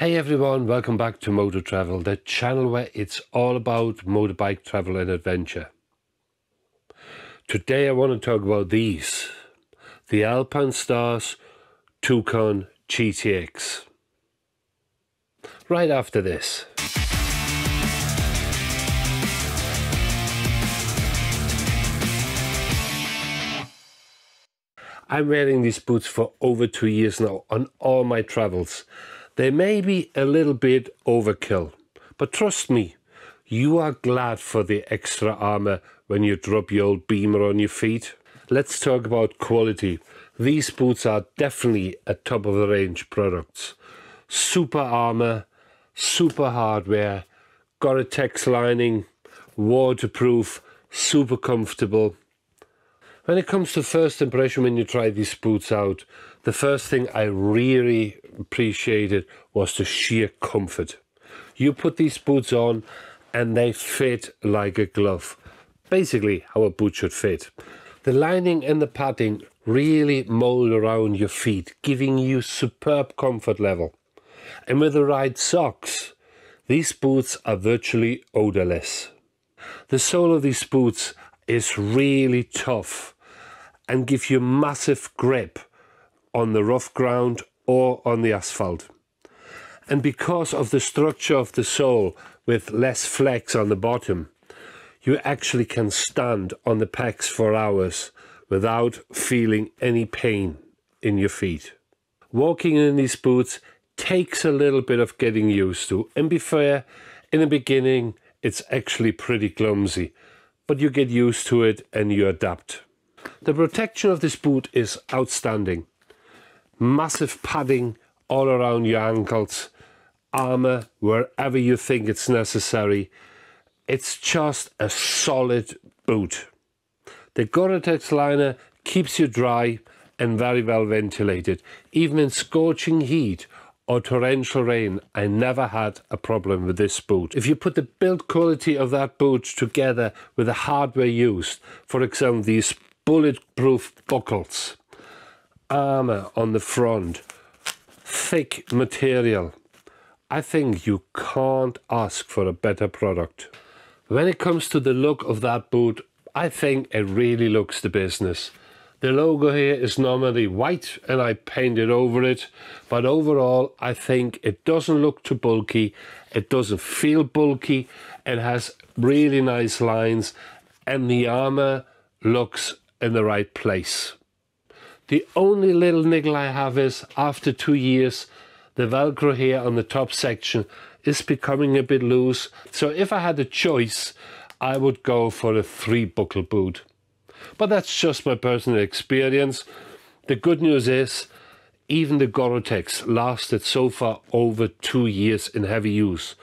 Hey everyone, welcome back to Motor Travel, the channel where it's all about motorbike travel and adventure. Today I want to talk about these, the Alpine Stars Toucan GTX. Right after this. I'm wearing these boots for over two years now on all my travels they may be a little bit overkill, but trust me, you are glad for the extra armor when you drop your old beamer on your feet. Let's talk about quality. These boots are definitely a top of the range products. Super armor, super hardware, Gore-Tex lining, waterproof, super comfortable. When it comes to first impression, when you try these boots out, the first thing I really appreciated was the sheer comfort. You put these boots on and they fit like a glove, basically, how a boot should fit. The lining and the padding really mold around your feet, giving you superb comfort level. And with the right socks, these boots are virtually odorless. The sole of these boots is really tough and give you massive grip on the rough ground or on the asphalt. And because of the structure of the sole with less flex on the bottom, you actually can stand on the pegs for hours without feeling any pain in your feet. Walking in these boots takes a little bit of getting used to, and be fair, in the beginning it's actually pretty clumsy, but you get used to it and you adapt. The protection of this boot is outstanding. Massive padding all around your ankles, armor wherever you think it's necessary. It's just a solid boot. The Gore-Tex liner keeps you dry and very well ventilated. Even in scorching heat or torrential rain, I never had a problem with this boot. If you put the build quality of that boot together with the hardware used, for example, these bulletproof buckles, armor on the front, thick material. I think you can't ask for a better product. When it comes to the look of that boot, I think it really looks the business. The logo here is normally white and I painted over it, but overall I think it doesn't look too bulky, it doesn't feel bulky, it has really nice lines and the armor looks in the right place. The only little niggle I have is after two years, the Velcro here on the top section is becoming a bit loose. So if I had a choice, I would go for a three buckle boot. But that's just my personal experience. The good news is, even the Gore-Tex lasted so far over two years in heavy use,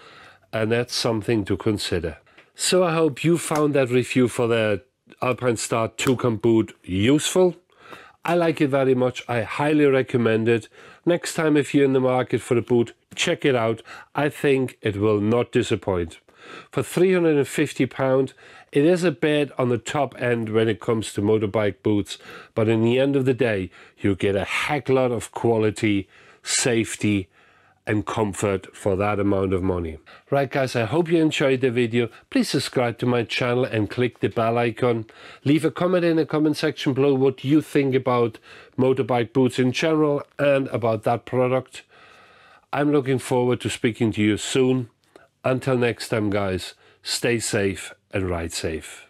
and that's something to consider. So I hope you found that review for the Alpine Star Toucan boot useful. I like it very much. I highly recommend it. Next time, if you're in the market for a boot, check it out. I think it will not disappoint. For £350, it is a bit on the top end when it comes to motorbike boots, but in the end of the day, you get a heck lot of quality, safety, and comfort for that amount of money. Right guys, I hope you enjoyed the video. Please subscribe to my channel and click the bell icon. Leave a comment in the comment section below what you think about motorbike boots in general and about that product. I'm looking forward to speaking to you soon. Until next time guys, stay safe and ride safe.